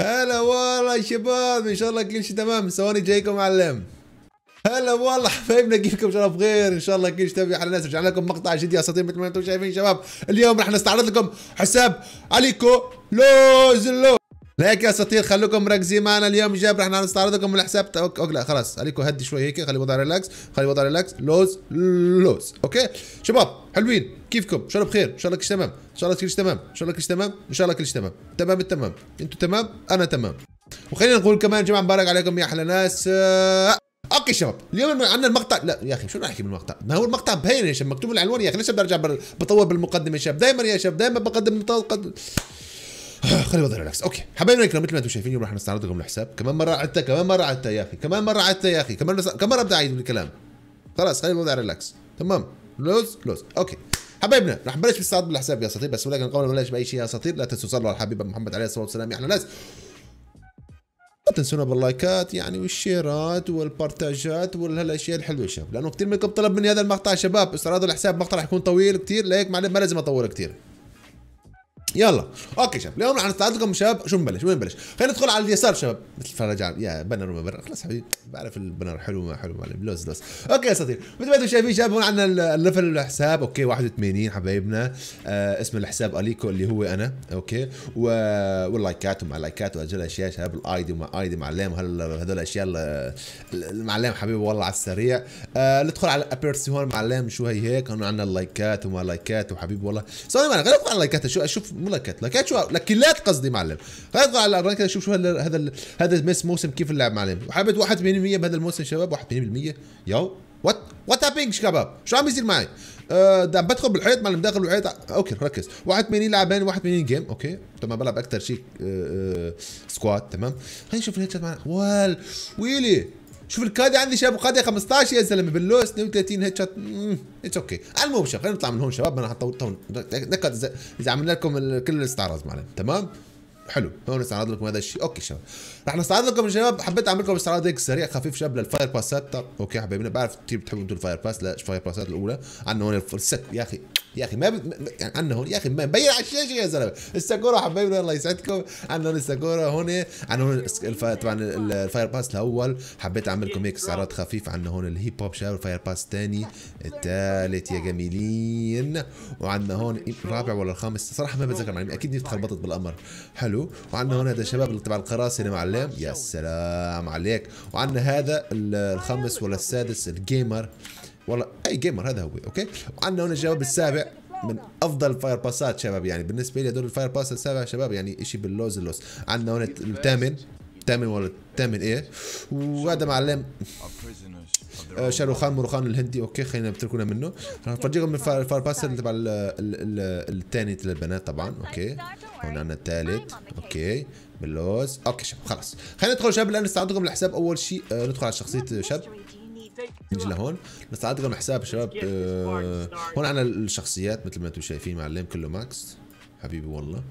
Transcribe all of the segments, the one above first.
هلا والله يا شباب ان شاء الله كل شيء تمام ثواني جايكم معلم هلا والله حبايبنا كيفكم شباب بخير ان شاء الله كل شيء تمام على الناس رجعنا لكم مقطع جديد يا اساطير مثل ما انتم شايفين شباب اليوم رح نستعرض لكم حساب عليكو لوزلو ليك يا اساطير خليكم مركزين معنا اليوم جاب رح نستعرض لكم الحساب اوكي, أوكي لا خلاص خليكم هدي شوي هيك خلي الوضع ريلاكس خلي الوضع ريلاكس لوز لوز اوكي شباب حلوين كيفكم ان شاء الله بخير ان شاء الله كلش تمام ان شاء الله كلش تمام ان شاء الله كلش تمام ان شاء الله كلش تمام تمام التمام انتم تمام انا تمام وخلينا نقول كمان جماعه مبارك عليكم يا احلى ناس اوكي شباب اليوم عندنا المقطع لا يا اخي شو نحكي بالمقطع ما هو المقطع باين يا شباب مكتوب العنوان يا اخي ليش بدي ارجع بطور بالمقدمه يا شباب دائما يا شباب دائما بقدم خلي وضعي ريلاكس اوكي حبايبنا الكرام مثل ما انتم شايفين اليوم نستعرض لكم الحساب كمان مره عدتها كمان مره عدتها يا اخي كمان مره عدتها يا اخي كمان نس... كمان مره بدي اعيد الكلام خلاص خلي الوضع ريلاكس تمام لوز لوز اوكي حبايبنا راح نبلش بالاستعراض بالحساب يا اساطير بس ولكن قبل ما نبلش باي شيء يا اساطير لا تنسوا تصلوا على الحبيب محمد عليه الصلاه والسلام يا احلى ناس لا تنسونا باللايكات يعني والشيرات والبارتاجات والاشياء الحلوه يا شباب لانه كثير منكم طلب مني هذا المقطع يا شباب استعراض الحساب مقطع راح يكون طويل كثير لهيك ما لازم اطول كثير يلا اوكي شباب اليوم رح نستعد لكم شباب شو نبلش وين نبلش خلينا ندخل على اليسار شباب نتفرج على يا بنر وما بنر خلص حبيبي بعرف البنر حلو ما حلو معلم لوز لوز اوكي يا اساطير مثل ما انتم شايفين شباب هون عندنا الليفل الحساب اوكي 81 حبايبنا آه اسم الحساب اليكو اللي هو انا اوكي و... واللايكات ومع لايكات وهدول الاشياء شباب الايدي وما ايدي معلم هدول الاشياء المعلم حبيبي والله على السريع آه ندخل على ابيرسي هون معلم شو هي هيك هون عندنا اللايكات وما لايكات وحبيبي والله سوري معلم خلينا ندخل على اللايكات شو اشوف مو لاكات شو لكلات قصدي معلم خلينا نطلع على الرانك شوف شو هذا هذا الموسم موسم كيف اللعب معلم وحابب 81% بهذا الموسم شباب 81% يو وات وات هابينج شباب شو عم يصير معي؟ ده آه، عم بدخل بالحيط معلم داخل بالحيط اوكي ركز 81 لعبان 81 جيم اوكي تمام بلعب اكثر شيء سكواد آه، آه، تمام خلينا نشوف الهيدشوت معنا ويلي شوف الكادي عندي شباب وقادي 15 يا زلمه باللوس 32 هيد شوت اتس اوكي المهم شباب خلينا نطلع من هون شباب انا حنطول طول نكد اذا عملنا لكم كل الاستعراض معنا تمام حلو هون استعرض لكم هذا الشيء اوكي شباب رح نستعرض لكم شباب حبيت اعمل لكم استعراض هيك سريع خفيف شباب للفاير باسات طب اوكي انا بعرف كثير بتحبوا انتم الفاير باس لا الفاير باسات الاولى عندنا هون الست يا اخي يا اخي ما ب... يعني عندنا هون يا اخي ما مبين على الشاشه يا زلمه الساكورا حبايبنا الله يسعدكم عندنا هون الساكورا هون عندنا هون الف... طبعا الفاير باس الاول حبيت اعمل لكم هيك استعراض خفيف عندنا هون الهيب هوب شباب الفاير باس الثاني الثالث يا جميلين وعندنا هون الرابع ولا الخامس صراحه ما بتذكر معلم اكيد تخربطت بالامر حلو وعندنا هون هذا الشباب تبع القراصنه معلم الكلام يا سلام عليك وعندنا هذا الخامس ولا السادس الجيمر والله اي جيمر هذا هو اوكي وعندنا هنا الجواب السابع من افضل الفاير باسات شباب يعني بالنسبه لي هذول الفاير باس السابع شباب يعني شيء باللوز اللوز عندنا هنا الثامن الثامن ولا الثامن ايه وهذا معلم آه، شالو خان مروخان الهندي اوكي خلينا نتركونا منه نفرجيكم من الفاير باس تبع الثاني للبنات طبعا اوكي هون عندنا الثالث اوكي باللوز اوكي شباب خلاص خلينا ندخل شباب الان نستعرضكم الحساب اول شيء آه ندخل على شخصيه شاب نجي لهون نستعرضكم الحساب شباب آه هون عندنا الشخصيات مثل ما انتم شايفين معلم كله ماكس حبيبي والله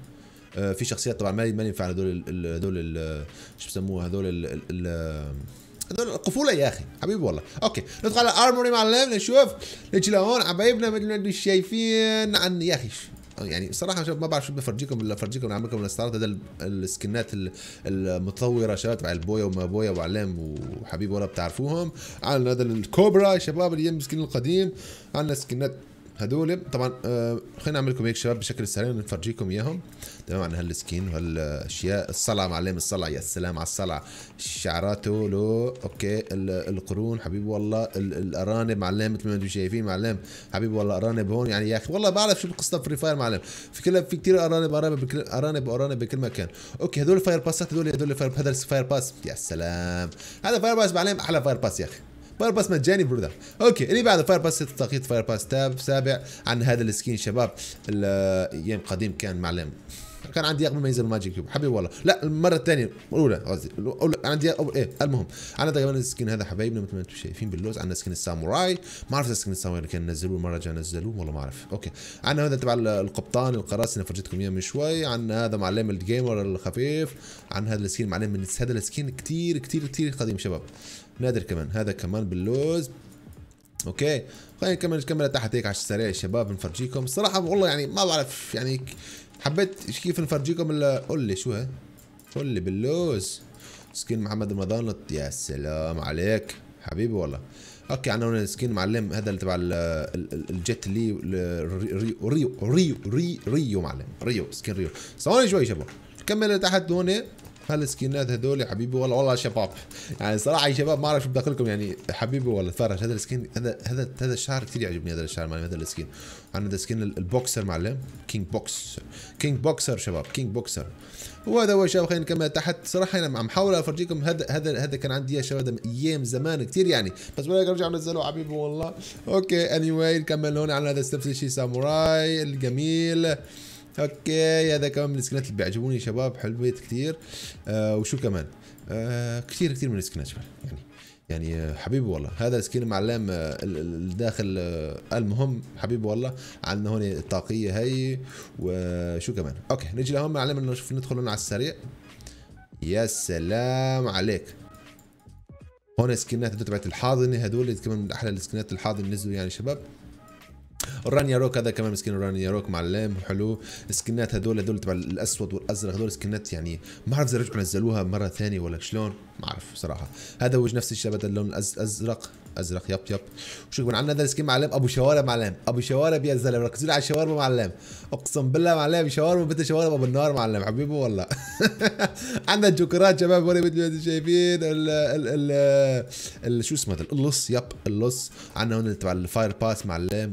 آه في شخصيات طبعا ما ينفع هذول هذول آه، شو بسموها هذول آه، هذول القفوله يا اخي حبيبي والله اوكي ندخل على الارموري معلم نشوف نجي لهون حبايبنا مثل ما انتم شايفين عن يا اخي يعني بصراحه شباب ما بعرف شو بفرجيكم ولا فرجيكم عم لكم الاستعراض هذا السكنات المتطوره شباب تبع البويا وما بويا وعلام وحبيب ولا بتعرفوهم عندنا هذا الكوبرا شباب اللي المسكين القديم عندنا سكنات هدول طبعا آه خلينا نعمل لكم هيك شباب بشكل سريع نفرجيكم اياهم تمام عن هالسكين وهالاشياء الصلع معلم الصلع يا سلام على الصلع شعراته له اوكي القرون حبيبي والله الارانب معلم مثل ما انتم شايفين معلم حبيبي والله ارانب هون يعني يا اخي والله بعرف شو القصه فري فاير معلم في كل في كثير ارانب ارانب ارانب ارانب بكل مكان اوكي هدول فاير باسات هدول هدول هذا فاير باس يا سلام هذا فاير باس معلم احلى فاير باس يا اخي فاير باس مجاني برودكت اوكي اللي بعده فاير باس تقييد فاير باس تاب سابع عن هذا السكين شباب ايام قديم كان معلم كان عندي قبل ما ينزل الماجيك كيوب حبيبي والله لا المره الثانيه الاولى قصدي الاولى عندي أول ايه المهم عندنا طبعا السكين هذا حبايبنا مثل ما انتم شايفين باللوز عندنا سكين الساموراي ما اعرف سكين الساموراي اللي كان نزلوه المره الجايه نزلوه والله ما اعرف اوكي عندنا هذا تبع القبطان القراصنه فرجيتكم اياه من شوي عندنا هذا معلم الجيمر الخفيف عن هذا السكين معلم من هذا السكين كثير كثير كثير قديم شباب نادر كمان هذا كمان باللوز اوكي خلينا نكمل الكاميرا تحت هيك على السريع يا شباب نفرجيكم الصراحه والله يعني ما بعرف يعني حبيت كيف نفرجيكم قول لي شو ها قول لي باللوز سكين محمد رمضان يا سلام عليك حبيبي والله اوكي انا هون سكين معلم هذا اللي تبع الجيت لي ريو ريو ريو ريو, معلم ريو سكين ريو ثواني شوي شباب كمل تحت هون هالسكينات هذول يا حبيبي والله والله شباب يعني صراحه يا شباب ما اعرف شو بدي اقول لكم يعني حبيبي والله تفرج هذا السكين هذا هذا هذا الشعر كثير يعجبني هذا الشعر معلم هذا السكين عندنا سكين البوكسر معلم كينج بوكس كينج بوكسر شباب كينج بوكسر وهذا هو شباب خلينا نكمل تحت صراحه انا عم حاول افرجيكم هذا هذا هذا كان عندي يا شباب ايام زمان كثير يعني بس لك رجع نزله حبيبي والله اوكي اني anyway, واي نكمل هون على هذا السلسله شي ساموراي الجميل اوكي هذا كمان من السكنات اللي بيعجبوني شباب حلويت كثير آه وشو كمان آه كثير كثير من السكنات شباب يعني يعني آه، حبيبي والله هذا السكين معلم الداخل آه، آه، المهم حبيبي والله عندنا هون الطاقيه هي وشو كمان اوكي نجي لهون معلم انه نشوف ندخل هون على السريع يا سلام عليك هون سكنات تبعت الحاضنه هذول كمان من احلى السكنات الحاضنه نزلوا يعني شباب الرانيا روك هذا كمان مسكين الرانيا روك معلم حلو السكنات هذول هذول تبع الاسود والازرق هذول سكنات يعني ما بعرف اذا رجعوا نزلوها مره ثانيه ولا شلون ما اعرف صراحه هذا وجه نفس الشيء بدل اللون الازرق ازرق يب يب شوف من عندنا سكين معلم ابو شوارب معلم ابو شوارب يا زلمه ركزوا على الشوارب معلم اقسم بالله معلم شوارب بنت شوارب ابو النار معلم حبيبي والله عندنا الجوكرات شباب وانا مثل شايفين ال ال ال شو اسمه اللص يب اللص عندنا هون تبع الفاير باس معلم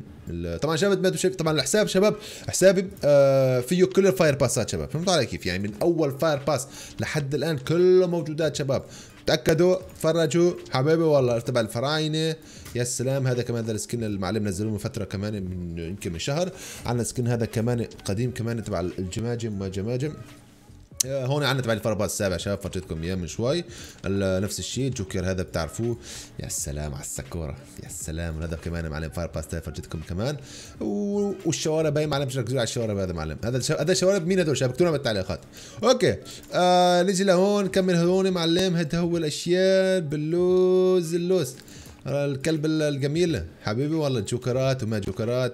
طبعا شباب ما شايف طبعا الحساب شباب حسابي آه، فيه كل الفاير باسات شباب فهمتوا علي كيف يعني من اول فاير باس لحد الان كله موجودات شباب تاكدوا تفرجوا حبايبي والله تبع الفراعنه يا سلام هذا كمان هذا السكن المعلم نزلوه من فتره كمان من يمكن من شهر عندنا السكن هذا كمان قديم كمان تبع الجماجم ما جماجم آه، هون عندنا تبع الفرق السابع شباب فرجيتكم اياه من شوي نفس الشيء الجوكر هذا بتعرفوه يا سلام على السكوره يا سلام هذا كمان معلم فاير باس فرجيتكم كمان والشوارع باين معلم ركزوا على الشوارب هذا معلم هذا هذا شوارب مين هذول شباب اكتبوا بالتعليقات اوكي آه نجي لهون نكمل هون معلم هذا هو الاشياء باللوز اللوز الكلب الجميل حبيبي والله جوكرات وما جوكرات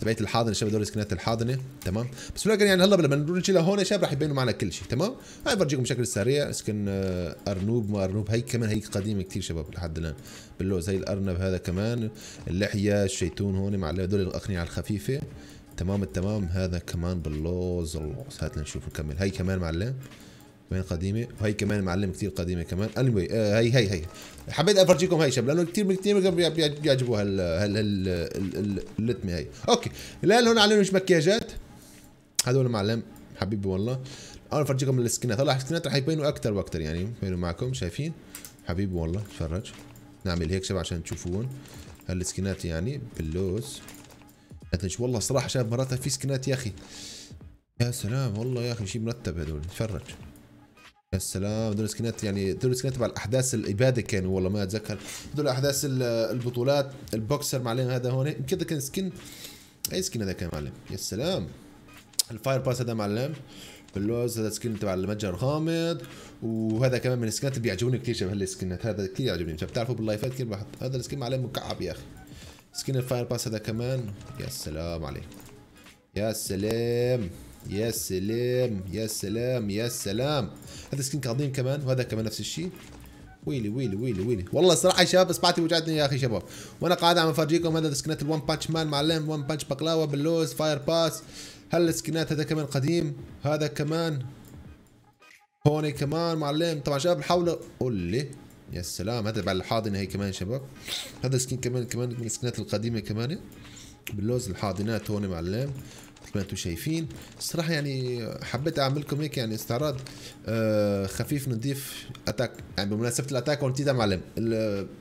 تبعية الحاضنه شباب دول سكنات الحاضنه تمام بس ولكن يعني هلا لما نجي لهون شباب راح يبينوا معنا كل شيء تمام هاي برجيكم بشكل سريع سكن آه، ارنوب ما ارنوب هي كمان هي قديمه كثير شباب لحد الان باللوز هي الارنب هذا كمان اللحيه الشيتون هون مع هذول الاقنعه الخفيفه تمام التمام هذا كمان باللوز اللوز هات لنشوف نكمل هي كمان معلم كمان قديمه وهي كمان معلم كثير قديمه كمان اني anyway, آه هي هي هي حبيت افرجيكم هي شباب لانه كثير كثير بيعجبوا هال هال اللتمه هي اوكي الان هون علمنا مش مكياجات هذول معلم حبيبي والله انا افرجيكم السكنات هلا السكنات رح يبينوا اكثر واكثر يعني يبينوا معكم شايفين حبيبي والله تفرج نعمل هيك شباب عشان تشوفون هالسكنات يعني باللوز والله صراحه شباب مرات في سكنات يا اخي يا سلام والله يا اخي شيء مرتب هذول تفرج يا سلام هذول سكنات يعني هذول سكنات تبع الاحداث الاباده كانوا والله ما اتذكر هذول احداث البطولات البوكسر معلم هذا هون إيه، يمكن هذا كان سكن اي سكن هذا كان معلم يا سلام الفاير باس هذا معلم باللوز هذا سكن تبع المتجر الغامض وهذا كمان من السكنات اللي بيعجبوني كثير شبه هالسكنات هذا كثير يعجبني شباب بتعرفوا باللايفات كثير بحط هذا السكن معلم مكعب يا اخي سكن الفاير باس هذا كمان يا سلام عليه يا سلام يا سلام يا سلام يا سلام هذا سكين عظيم كمان وهذا كمان نفس الشيء ويلي ويلي ويلي ويلي والله الصراحه يا شباب اصبعتي وجعتني يا اخي شباب وانا قاعد عم افرجيكم هذا سكنات الون بانش مان معلم ون بانش بقلاوه باللوز فاير باس هل سكنات هذا كمان قديم هذا كمان هون كمان معلم طبعا شباب حاولوا قول لي يا سلام هذا بعد الحاضنه هي كمان شباب هذا سكين كمان كمان من السكنات القديمه كمان باللوز الحاضنات هون معلم مثل ما انتم شايفين الصراحه يعني حبيت اعمل لكم هيك يعني استعراض آه، خفيف نضيف اتاك يعني بمناسبه الاتاك اون تيتا معلم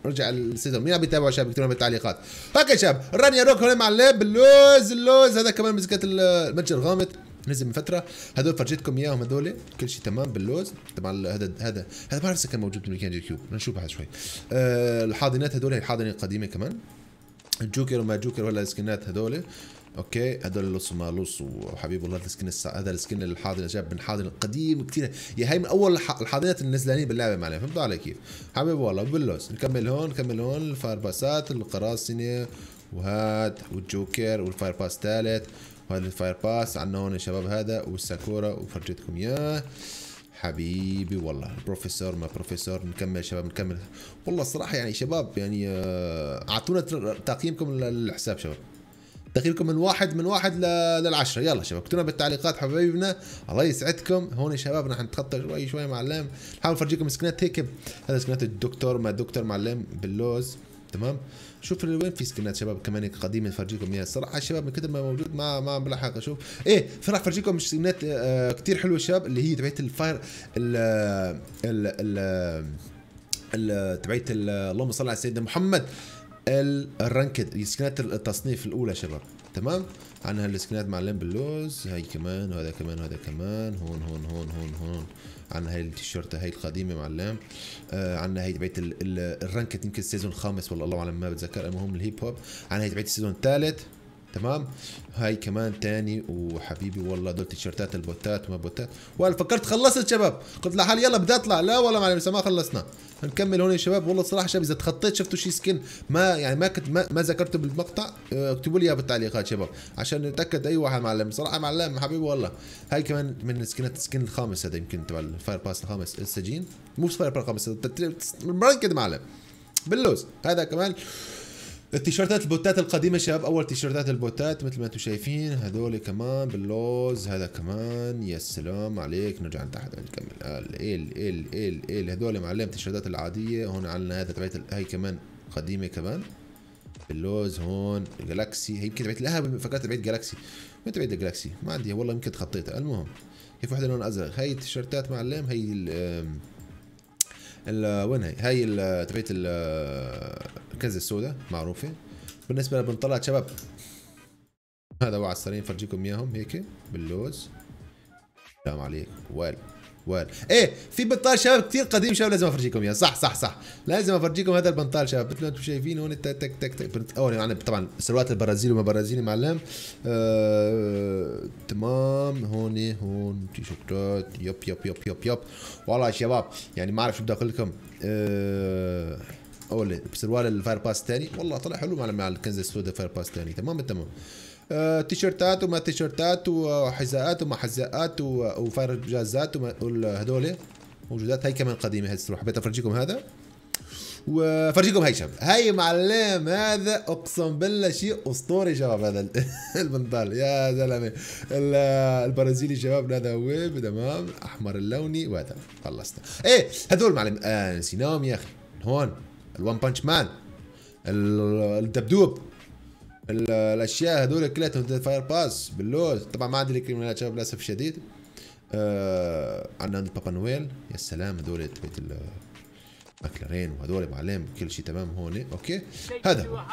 رجع السيزون مين عم يتابعوا شباب لنا بالتعليقات اوكي شباب راني روك هون معلم اللوز اللوز هذا كمان مزكات المتجر غامض نزل من فتره هذول فرجيتكم اياهم هذول كل شيء تمام باللوز تبع هذا هذا هذا ما بعرف اذا كان موجود بالمكان كيوب نشوف بعد شوي آه، الحاضنات هذول الحاضنه القديمه كمان الجوكر وما جوكر ولا السكنات هذول اوكي هذول لص ما لص وحبيب الله السكن السا... هذا السكن الحاضن جاب من حاضن قديم كثير يا هي من اول الحاضنات النزلانين باللعبه معنا فهمتوا علي كيف حبيب والله باللص نكمل هون نكمل هون الفاير باسات القراصنه وهاد والجوكر والفاير باس ثالث وهذا الفاير باس عندنا هون يا شباب هذا والساكورا وفرجيتكم اياه حبيبي والله بروفيسور ما بروفيسور نكمل شباب نكمل والله الصراحه يعني شباب يعني آه، اعطونا تقييمكم للحساب شباب تقييمكم من واحد من واحد للعشرة يلا شباب اكتبوا بالتعليقات حبايبنا الله يسعدكم هون شباب راح نتخطى شوي شوي معلم نحاول نفرجيكم سكنات هيك هذا سكنات الدكتور ما دكتور معلم باللوز تمام شوف وين في سكنات شباب كمان قديمه نفرجيكم اياها الصراحه الشباب من كثر ما موجود ما ما بلحق اشوف ايه فراح فرجيكم سكنات آه، كثير حلوه شباب اللي هي تبعت الفاير ال, ال, ال تبعت اللهم صل على سيدنا محمد الرانكد السكنات التصنيف الاولى شباب تمام عندنا هالسكنات مع باللوز هاي كمان وهذا كمان وهذا كمان هون هون هون هون هون عندنا هاي التيشيرت هاي القديمه معلم آه عندنا هاي تبعت الرانكت يمكن السيزون الخامس والله اعلم ما بتذكر المهم الهيب هوب عندنا هاي تبعت السيزون الثالث تمام هاي كمان تاني وحبيبي والله دول تيشيرتات البوتات ما بوتات وانا فكرت خلصت شباب قلت لحالي يلا بدي اطلع لا والله معلم ما خلصنا هنكمل هون يا شباب والله صراحه شباب اذا تخطيت شفتوا شي سكن ما يعني ما كنت ما, ما ذكرته بالمقطع آه، اكتبوا لي اياه بالتعليقات شباب عشان نتاكد اي واحد معلم صراحه معلم حبيبي والله هاي كمان من سكنات السكن الخامس هذا يمكن تبع الفاير باس الخامس السجين مو فاير باس الخامس المركد معلم باللوز هذا كمان التيشيرتات البوتات القديمه شباب اول تيشيرتات البوتات مثل ما انتم شايفين هذول كمان باللوز هذا كمان يا سلام عليك نرجع لتحت نكمل ال ال ال ال ال هذول معلم تيشيرتات العاديه هون عندنا هذا تبعت هاي كمان قديمه كمان باللوز هون جالاكسي هي يمكن تبعت لها فكرت تبعت جالاكسي وين تبعت الجالاكسي ما عندي والله يمكن تخطيتها المهم كيف وحده لون ازرق هاي التيشيرتات معلم هي وين هي هاي تبعت الكنز السوداء معروفه بالنسبه لبنطلع شباب هذا هو على السريع نفرجيكم اياهم هيك باللوز السلام عليكم ويل وال ايه في بنطال شباب كثير قديم شباب لازم افرجيكم اياه صح صح صح لازم افرجيكم هذا البنطال شباب مثل ما انتم شايفين هون تك تك تك تك. اول يعني طبعا سروات البرازيل وما برازيلي معلم آه... تمام هون هون تيشيرتات يب يب يب يب يب والله يا شباب يعني ما اعرف شو بدي اقول لكم آه... اول بسروال الفاير باس الثاني والله طلع حلو مع الكنز السوداء فاير باس الثاني تمام آه آه، تيشرتات وما تيشرتات وحذاءات وما حذاءات جازات وهدول موجودات هاي كمان قديمه هاي حبيت افرجيكم هذا وفرجيكم هاي شباب هاي معلم هذا اقسم بالله شيء اسطوري شباب هذا البنطال يا زلمه البرازيلي شباب هذا هو تمام احمر اللوني وهذا خلصنا ايه هذول معلم آه نسيناهم يا اخي هون الوان بانش مان الدبدوب الاشياء هذول كلياتهم فاير باس باللوز طبعا ما عندي الكريمينال شباب للاسف الشديد آه عندنا بابا نويل يا سلام هذول تبعت ماكلارين وهذول معلم كل شيء تمام هون اوكي هذا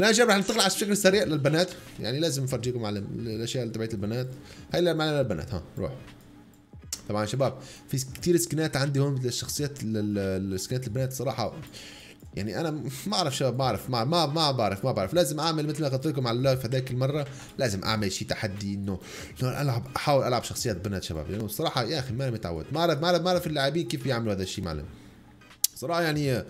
الان شباب رح ننتقل على بشكل سريع للبنات يعني لازم نفرجيكم على الاشياء اللي تبعت البنات هاي اللي معنا للبنات ها روح طبعا شباب في كثير سكنات عندي هون الشخصيات السكنات البنات صراحه يعني انا ما اعرف شباب ما اعرف ما ما ما بعرف ما بعرف لازم اعمل مثل ما قلت لكم على اللايف هذيك المره لازم اعمل شيء تحدي انه العب احاول العب شخصيات بنات شباب لانه يعني الصراحه يا اخي ما متعود ما اعرف ما اعرف ما اعرف اللاعبين كيف بيعملوا هذا الشيء معلم صراحه يعني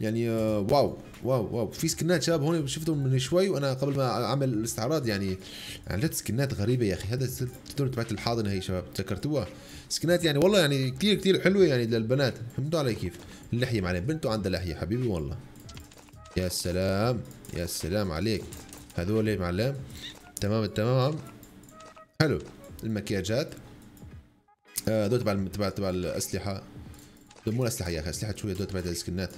يعني آه، واو واو واو في سكنات شباب هون شفتهم من شوي وانا قبل ما اعمل الاستعراض يعني عملت سكنات غريبه يا اخي هذا التون تبعت الحاضنه هي شباب تذكرتوها سكنات يعني والله يعني كثير كثير حلوه يعني للبنات فهمتوا علي كيف اللحيه معلم بنته عندها لحيه حبيبي والله يا سلام يا سلام عليك هذول معلم تمام التمام حلو المكياجات آه، هذول آه تبع تبع تبع الاسلحه مو الاسلحه يا اخي اسلحه شويه هذول تبع السكنات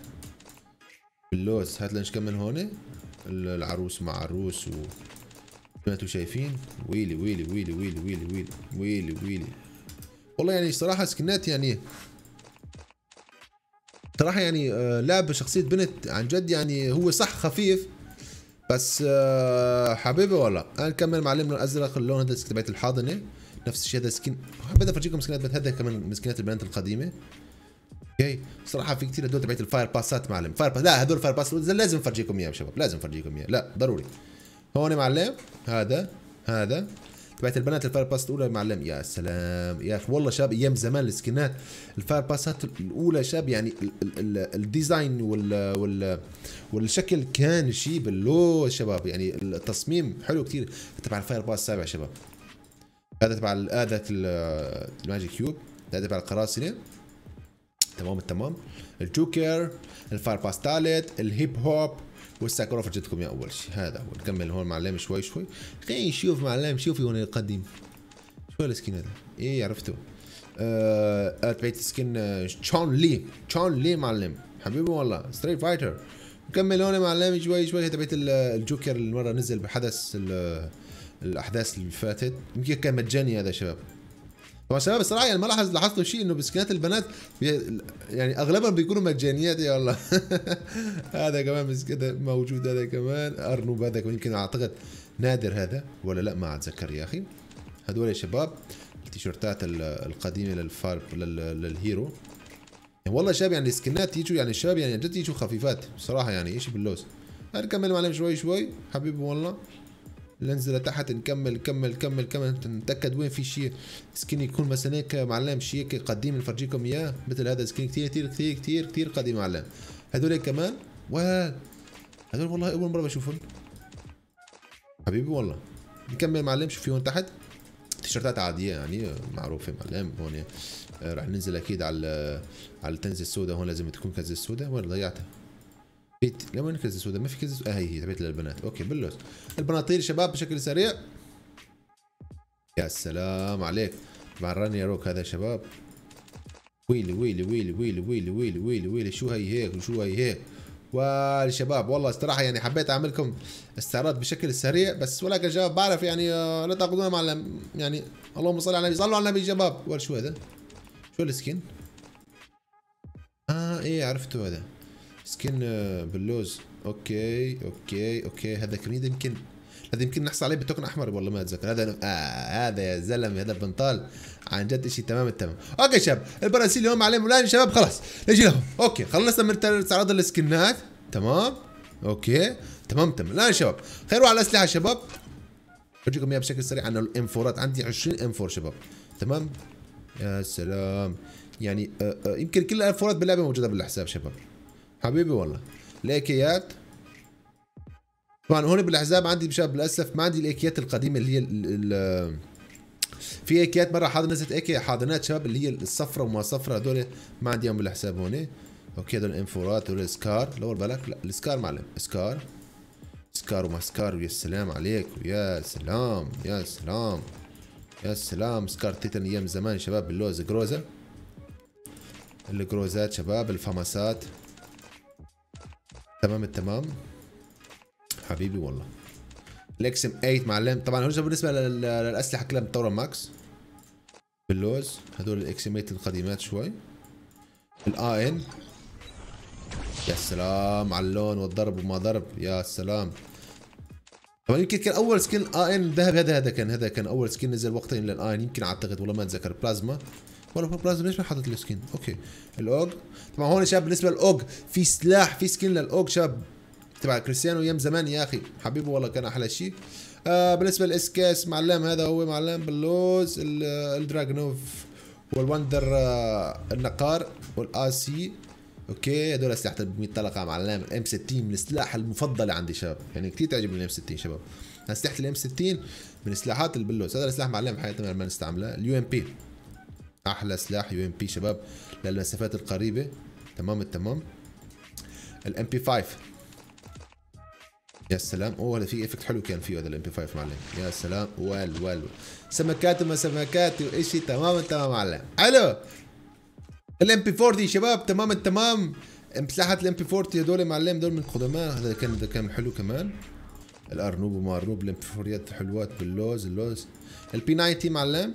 باللوز هات نكمل هون العروس مع عروس و ما انتم شايفين ويلي ويلي ويلي ويلي ويلي ويلي ويلي ويلي والله يعني صراحه سكنات يعني صراحه يعني آه، لعب شخصيه بنت عن جد يعني هو صح خفيف بس آه، حبيبي والله انا كمل مع اللون الازرق اللون هذا تبعت الحاضنه نفس الشيء هذا سكن حبيت افرجيكم سكنات هذا كمان من سكنات البنات القديمه اوكي صراحه في كثير هدول تبعت الفاير باسات معلم فاير باس لا هدول الفاير باس لازم افرجيكم اياهم شباب لازم افرجيكم اياه لا ضروري هون معلم هذا هذا تبعت البنات الفاير باس الاولى معلم يا سلام يا اخي والله شاب ايام زمان السكنات الفاير باسات الاولى شاب يعني الديزاين وال وال والشكل كان شيء باللو شباب يعني التصميم حلو كثير تبع الفاير باس السابع شباب هذا تبع هذا الماجيك كيوب هذا تبع القراصنه تمام التمام الجوكر الفاير باس ثالث الهيب هوب والساكروف جبتكم يا اول شيء هذا هو نكمل هون معلم شوي شوي خلينا نشوف معلم شوفي هون يقدم شو السكين هذا ايه عرفته آه بيت سكين تشون آه، لي تشون لي معلم حبيبي والله ستريت فايتر نكمل هون معلم شوي شوي تبعت آه، الجوكر المره نزل بحدث آه، الاحداث اللي فاتت يمكن كان مجاني هذا شباب طبعا شباب الصراحه يعني ما لاحظ لاحظتوا شيء انه بسكنات البنات بي... يعني اغلبا بيكونوا مجانيات يا الله هذا كمان مسكين موجود هذا كمان ارنوب هذا يمكن اعتقد نادر هذا ولا لا ما اتذكر يا اخي هذول يا شباب التيشيرتات القديمه للفار للهيرو يعني والله شباب يعني السكنات يجوا يعني الشباب يعني جد يجوا خفيفات بصراحه يعني شيء باللوز هنكمل معلم شوي شوي حبيبي والله ننزل لتحت نكمل نكمل نكمل كمل نتاكد وين في شيء سكين يكون مثلا هيك معلم شيء هيك قديم نفرجيكم اياه مثل هذا سكين كثير كثير كثير كثير كثير قديم معلم هذول كمان وال هذول والله اول مره بشوفهم حبيبي والله نكمل معلم شوف هون تحت تيشرتات عاديه يعني معروفه معلم هون آه، رح ننزل اكيد على على التنزه السوداء هون لازم تكون كنزه السوداء وين ضيعتها بيت لا وين الكنز السوداء ما في كنز آه هي هي تبعت للبنات اوكي بلوز البناطيل شباب بشكل سريع يا سلام عليك مع الرن يا روك هذا شباب ويلي ويلي ويلي ويلي ويلي ويلي ويلي ويلي شو هي هيك وشو هي هيك والشباب والله استراحة يعني حبيت اعمل لكم استعراض بشكل سريع بس ولكن شباب بعرف يعني آه، لا تاخذونا مع يعني اللهم صل على النبي صلوا على النبي شباب شو هذا؟ شو السكين؟ اه ايه عرفته هذا سكين آه، باللوز اوكي اوكي اوكي هذا كريد يمكن هذا يمكن نحصل عليه بتوكن احمر والله ما اتذكر هذا آه هذا يا زلمه هذا بنطال عن جد شيء تمام التمام اوكي شباب البرازيل اليوم عليهم الان شباب خلاص نجي لهم اوكي خلصنا من استعراض السكنات تمام اوكي تمام تمام الان شباب خيروا على الاسلحه شباب بجيكم اياها بشكل سريع انا الانفورات عندي 20 انفور شباب تمام يا سلام يعني آآ آه، آآ آه، يمكن كل الانفورات باللعبه موجوده بالحساب شباب حبيبي والله الاكيات طبعا هون بالاحزاب عندي شاب للاسف ما عندي الاكيات القديمه اللي هي ال ال في اكيات مره حاضر نزلت اكي حاضنات شباب اللي هي الصفراء وما صفراء هذول ما عندي اياهم بالحساب هون اوكي هذول انفورات هذول سكار لو بالك لا السكار معلم سكار سكار وما سكار ويا سلام عليك ويا سلام يا سلام يا سلام سكار تيتن ايام زمان شباب اللوز جروزا الجروزات شباب الفماسات تمام التمام حبيبي والله الاكس ام 8 معلم طبعا هو بالنسبه للاسلحه كلها متطوره ماكس باللوز هذول الاكس ام 8 القديمات شوي الاي ان يا سلام على اللون والضرب وما ضرب يا سلام طبعا يمكن كان اول سكن اي ان ذهب هذا هذا كان هذا كان اول سكن نزل وقتها للاي ان يمكن اعتقد والله ما اتذكر بلازما ولا بروك بلس بالنسبه حاطط السكين اوكي الاوج طبعا هون شباب بالنسبه للاوج في سلاح في سكين للاوج شباب تبع كريستيانو ايام زمان يا اخي حبيبه والله كان احلى شيء آه بالنسبه للاس كاس معلم هذا هو معلم باللوز الدراجنوف والوندر آه النقار والاسي اوكي هذول اسلحه ب 100 طلقه معلم الام 60 من السلاح المفضله عندي شباب يعني كثير تعجبني الام 60 شباب اسلحه الام 60 من سلاحات البلوز هذا السلاح معلم حياتنا ما نستعمله اليو ام بي احلى سلاح يو ام بي شباب للمسافات القريبه تمام التمام الام بي 5 يا سلام اوه هذا في افكت حلو كان فيه هذا الام بي 5 معلم يا سلام وال وال سمكات وما سمكات واشي تمام تمام معلم حلو الام بي 40 شباب تمام التمام مساحه الام بي 40 هذول معلم دول من قدماء هذا كان هذا كان حلو كمان الارنوب وما ارنوب الام بي 40 حلوات باللوز اللوز البي 90 معلم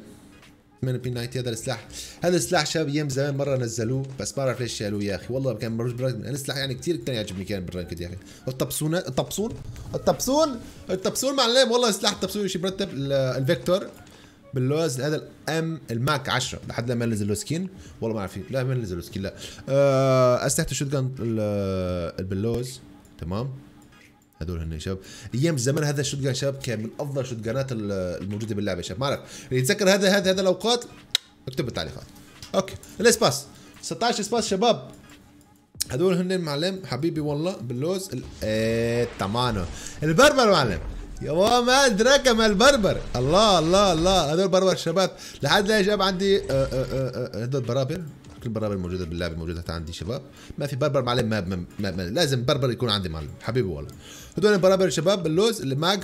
8 بي 90 هذا السلاح هذا السلاح شاب ايام زمان مره نزلوه بس ما بعرف ليش شالوه يا اخي والله كان من يعني السلاح يعني كثير كان يعجبني كان بالرانكد يا اخي الطبسون الطبسون الطبسون الطبسون معلم والله سلاح الطبسون شيء مرتب الفيكتور باللوز هذا الام الماك 10 لحد لما نزل له سكين والله ما اعرف لا ما نزل له سكين لا اسلحه الشوت جان باللوز تمام هذول هن شباب ايام زمان هذا الشوت شباب كان من افضل جانات الموجوده باللعبه شباب ما اعرف اللي يتذكر هذا هذا هذا الاوقات اكتب بالتعليقات اوكي الاسباس 16 اسباس شباب هذول هن المعلم حبيبي والله باللوز ال... ايه البربر معلم يا ما ادراك ما البربر الله الله الله هذول بربر شباب لحد لا شباب عندي هذول آه، آه، آه، برابر كل البرامج الموجوده باللعبه موجوده عندي شباب ما في بربر معلم ما, ما, ما, ما لازم بربر يكون عندي معلم حبيبي والله هذول البرابر شباب باللوز الماج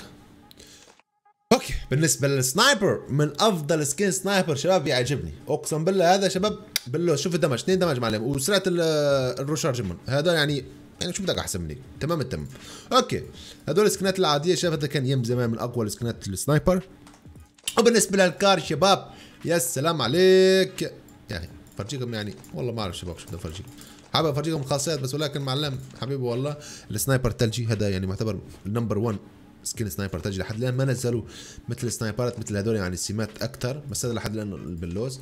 اوكي بالنسبه للسنايبر من افضل سكين سنايبر شباب يعجبني اقسم بالله هذا شباب باللوز شوف الدمج اثنين دمج معلم وسرعه الروشارج هذا يعني يعني شو بدك احسن مني تمام التمام اوكي هذول السكنات العاديه شباب هذا كان يم زمان من اقوى السكنات السنايبر وبالنسبه للكار شباب يا سلام عليك يا اخي يعني فرجيكم يعني والله ما اعرف شباب شو بدي افرجيكم حابب افرجيكم خاصيات بس ولكن معلم حبيبي والله السنايبر الثلجي هذا يعني معتبر نمبر 1 سكين سنايبر ثلجي لحد الان ما نزلوا مثل السنايبرات مثل هذول يعني السمات اكثر بس هذا لحد الان باللوز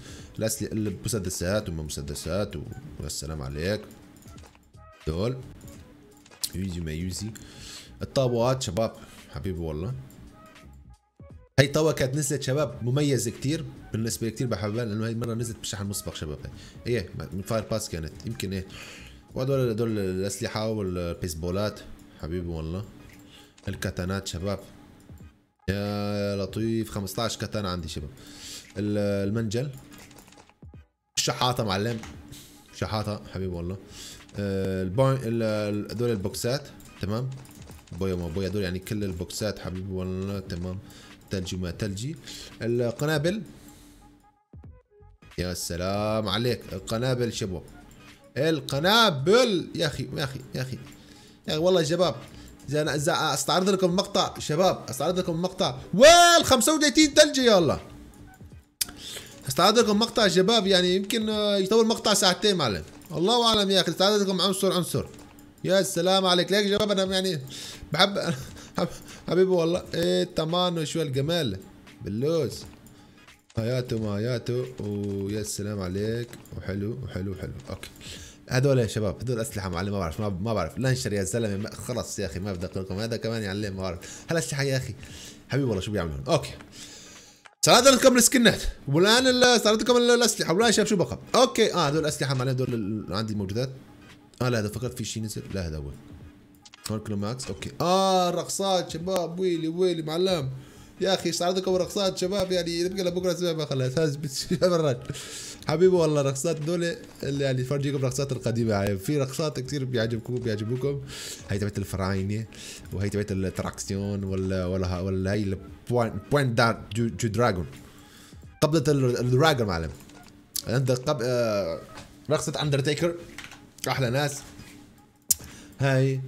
المسدسات وما مسدسات والسلام عليك دول يوزي ما يوزي الطابوات شباب حبيبي والله هي طاوة كانت نزلت شباب مميزة كتير بالنسبه لي كثير بحبها لانه هي المره نزلت بشحن مسبق شباب هي ايه من فاير باس كانت يمكن ايه وهدول هدول الاسلحه والبيسبولات حبيبي والله الكتانات شباب يا لطيف 15 كتان عندي شباب المنجل الشحاطه معلم شحاطه حبيبي والله آه، البوين هدول البوكسات تمام بويا ما بويا هدول يعني كل البوكسات حبيبي والله تمام ثلجي وما ثلجي القنابل يا سلام عليك القنابل شباب القنابل يا اخي يا اخي يا اخي يا اخي والله يا شباب استعرض لكم مقطع شباب استعرض لكم مقطع وال 35 ثلج الله استعرض لكم مقطع يا شباب يعني يمكن آه، يطول مقطع ساعتين معلم الله اعلم يا اخي استعرض لكم عنصر عنصر يا سلام عليك ليك يا شباب انا يعني بحب حبيبي والله ايه تمام شو الجمال باللوز اياتو ما اياتو ويا السلام عليك وحلو وحلو وحلو اوكي هذول يا شباب هذول اسلحه معلم ما بعرف ما بعرف لانشر يا زلمه خلص يا اخي ما بدي اقول هذا كمان يعلم ما بعرف هالاسلحه يا اخي حبيبي والله شو بيعملون اوكي صارت لكم السكنات والان صارت لكم الاسلحه والان شباب شو بقى اوكي اه هذول الاسلحه معلم هذول عندي موجودات اه لا هذا فكرت في شيء نزل لا هذا هو هون كلو ماكس اوكي اه الرقصات شباب ويلي ويلي معلم يا اخي ايش عندكم رقصات شباب يعني نبقى لبكره ما خلاص هاز الراجل حبيبي والله رقصات دول اللي يعني فرجيكم رقصات القديمه يعني في رقصات كثير بيعجبكم بيعجبوكم هاي تبعت الفراينه وهي تبعت التراكسيون ولا ولا ولا هاي البوينت دار جو, جو دراجون قبضه الدراجون معلم عندك قب... آه، رقصه اندرتيكر احلى ناس هاي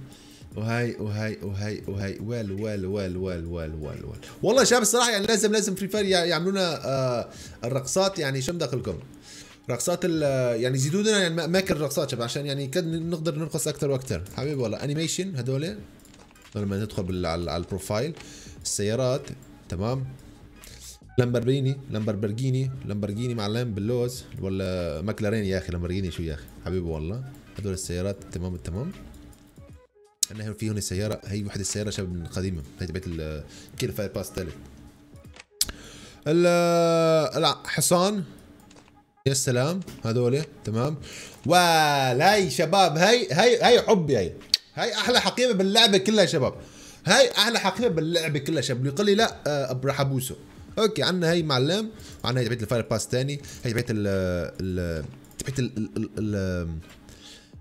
وهاي وهاي وهاي وهاي وال وال وال وال وال وال وال والله شباب الصراحه يعني لازم لازم فري فاير يعملوا لنا آه الرقصات يعني شو مدخلكم؟ رقصات يعني زيدوا لنا يعني اماكن الرقصات شباب عشان يعني نقدر نرقص اكثر واكثر حبيبي والله انيميشن هذول لما ندخل على البروفايل السيارات تمام لامبرجيني لامبرجيني لامبرجيني مع باللوز ولا ماكلارين يا اخي لامبرجيني شو يا اخي حبيبي والله هذول السيارات تمام التمام انا في هنا سياره هي واحد السياره شباب من قديمه هي تبعت كيل فاير باس الثالث الحصان يا سلام هذول تمام ولاي شباب هي هي هي حبي هي هي احلى حقيبه باللعبه كلها شباب هي احلى حقيبه باللعبه كلها شباب يقول لي لا آه، ابو راح ابوسه اوكي عندنا هي معلم وعندنا هي تبعت الفاير باس ثاني هي تبعت ال تبعت ال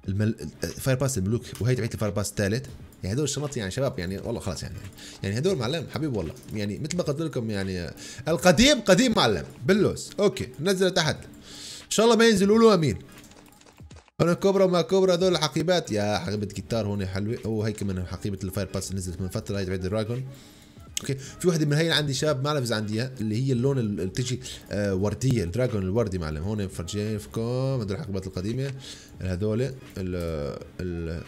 المل... فاير باس الملوك وهي تبعت الفاير باس الثالث يعني هدول الشنط يعني شباب يعني والله خلاص يعني يعني هدول معلم حبيب والله يعني مثل ما قلت لكم يعني القديم قديم معلم بلوس اوكي نزله تحت ان شاء الله ما ينزلوا له امين انا كوبرا ما كوبرا هذول الحقيبات يا حقيبه جيتار هون حلوه وهي كمان حقيبه الفاير باس نزلت من فتره هي تبعت دراجون اوكي في وحده من هي عندي شاب ما اعرف اذا عندي اللي هي اللون اللي بتجي آه، ورديه الدراجون الوردي معلم هون فرجيكم هدول الحقبات القديمه هذول ال ال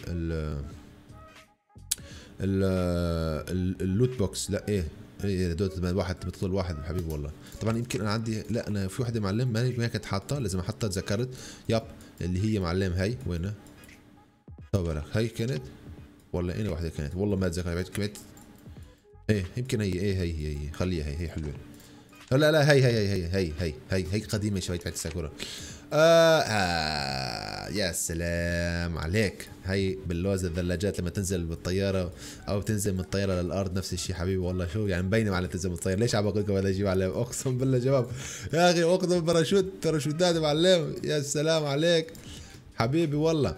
ال اللوت بوكس لا ايه ايه, إيه، واحد بتطل واحد حبيبي والله طبعا يمكن انا عندي لا انا في وحده معلم ما هي كانت حاطه لازم احطها تذكرت ياب اللي هي معلم هي وينها طب هي كانت ولا اين وحده كانت والله ما اتذكر ايه يمكن هي ايه هي هي, هي. خليها هي هي حلوه لا لا هي هي هي هي هي هي هي قديمه شوي تبعت الساكورا آه, آه يا سلام عليك هي باللوز الثلاجات لما تنزل بالطياره او تنزل من الطياره للارض نفس الشيء حبيبي والله شو يعني مبينه على تنزل من الطياره ليش عم بقول لكم هذا الشيء معلم اقسم بالله شباب يا اخي اقسم باراشوت باراشوتات معلم يا سلام عليك حبيبي والله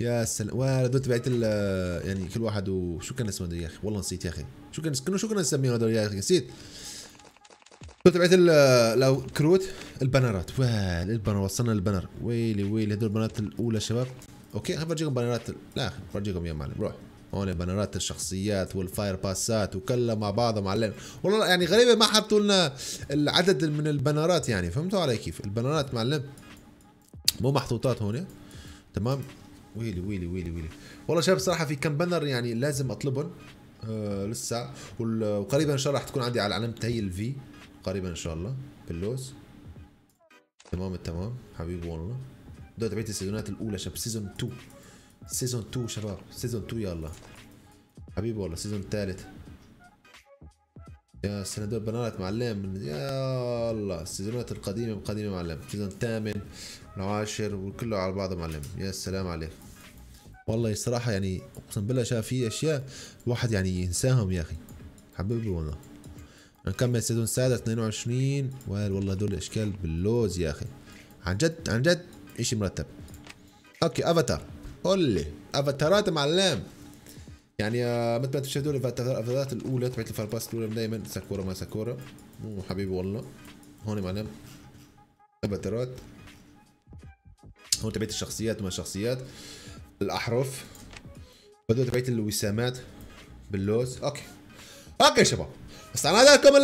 يا سلام وين تبعت يعني كل واحد وشو كان اسمه يا اخي والله نسيت يا اخي شو كنا شو كنا نسميه هذول يا اخي نسيت تبعت لو كروت البنرات واه البنر وصلنا للبنر ويلي ويلي هذول البنرات الاولى شباب اوكي هفرجيكم بنرات لا بفرجيكم يا معلم روح هون بنرات الشخصيات والفاير باسات وكلها مع بعضها معلم والله يعني غريبه ما حطوا لنا العدد من البنرات يعني فهمتوا علي كيف البنرات معلم مو محطوطات هون تمام ويلي ويلي ويلي ويلي والله شباب صراحه في كم بنر يعني لازم اطلبهم آه لسه وقريبا ان شاء الله رح تكون عندي على علامه هي الفي قريبا ان شاء الله باللوز تمام التمام حبيبي والله بدها تبعت السيزونات الاولى شباب سيزون 2 سيزون 2 شباب سيزون 2 يلا حبيبي والله سيزون الثالث يا سنة دول بنات معلم يا الله السيزونات القديمة القديمة معلم سيزون الثامن والعاشر وكله على بعضه معلم يا سلام عليك والله الصراحه يعني اقسم بالله شاف في اشياء الواحد يعني ينساهم يا اخي حبيبي والله نكمل سيزون سادة 22 وال والله دول اشكال باللوز يا اخي عن جد عن جد اشي مرتب اوكي افاتار قول لي افاتارات معلم يعني مثل ما انتم شايفين الافاتارات الاولى تبعت الفرباس الاولى دائما ساكورا ما ساكورا مو حبيبي والله هون معلم افاتارات هون تبعت الشخصيات وما الشخصيات الأحرف بدأوا تبعية الوسامات باللوز أوكي أوكي شباب استعنا لكم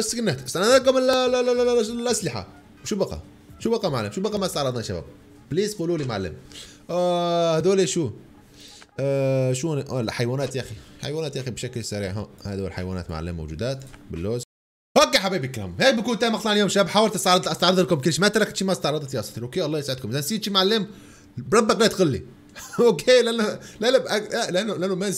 السكنات استعنا لكم الأسلحة شو بقى شو بقى معلم شو بقى ما استعرضنا شباب بليز قولوا لي معلم آه هذول شو آه شو آه الحيوانات يا اخي حيوانات يا اخي بشكل سريع ها هذول الحيوانات معلم موجودات باللوز اوكي حبايبي الكرام هيك بكون تم مقطعنا اليوم شباب حاولت استعرض استعرض لكم كل شيء ما تركت شيء ما استعرضت يا ساتر اوكي الله يسعدكم اذا نسيت شيء معلم بربك لا تقول لي اوكي لا لا لا لا لانه لانه آه، مان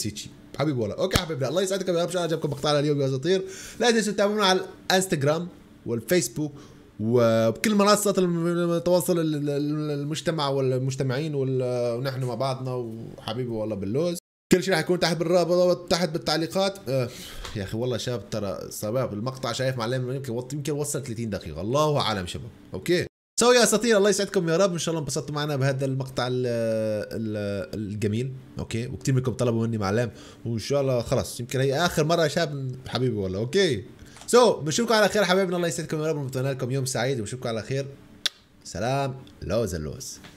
حبيبي والله اوكي حبيبنا الله يسعدكم يا رب الله عجبكم مقطعنا اليوم يا اساطير لا تنسوا تتابعونا على الانستغرام والفيسبوك وبكل منصات التواصل المجتمع والمجتمعين ونحن مع بعضنا وحبيبي والله باللوز كل شيء راح يكون تحت بالرابط تحت بالتعليقات آه، يا اخي والله شاب ترى شباب المقطع شايف معلم يمكن يمكن وصل 30 دقيقه الله اعلم شباب اوكي سو يا اساطير الله يسعدكم يا رب ان شاء الله انبسطتوا معنا بهذا المقطع ال ال الجميل اوكي وكثير منكم طلبوا مني معلام وان شاء الله خلص يمكن هي اخر مره يا شباب حبيبي والله اوكي سو so, بنشوفكم على خير حبايبنا الله يسعدكم يا رب ونتمنى لكم يوم سعيد وبنشوفكم على خير سلام لوز اللوز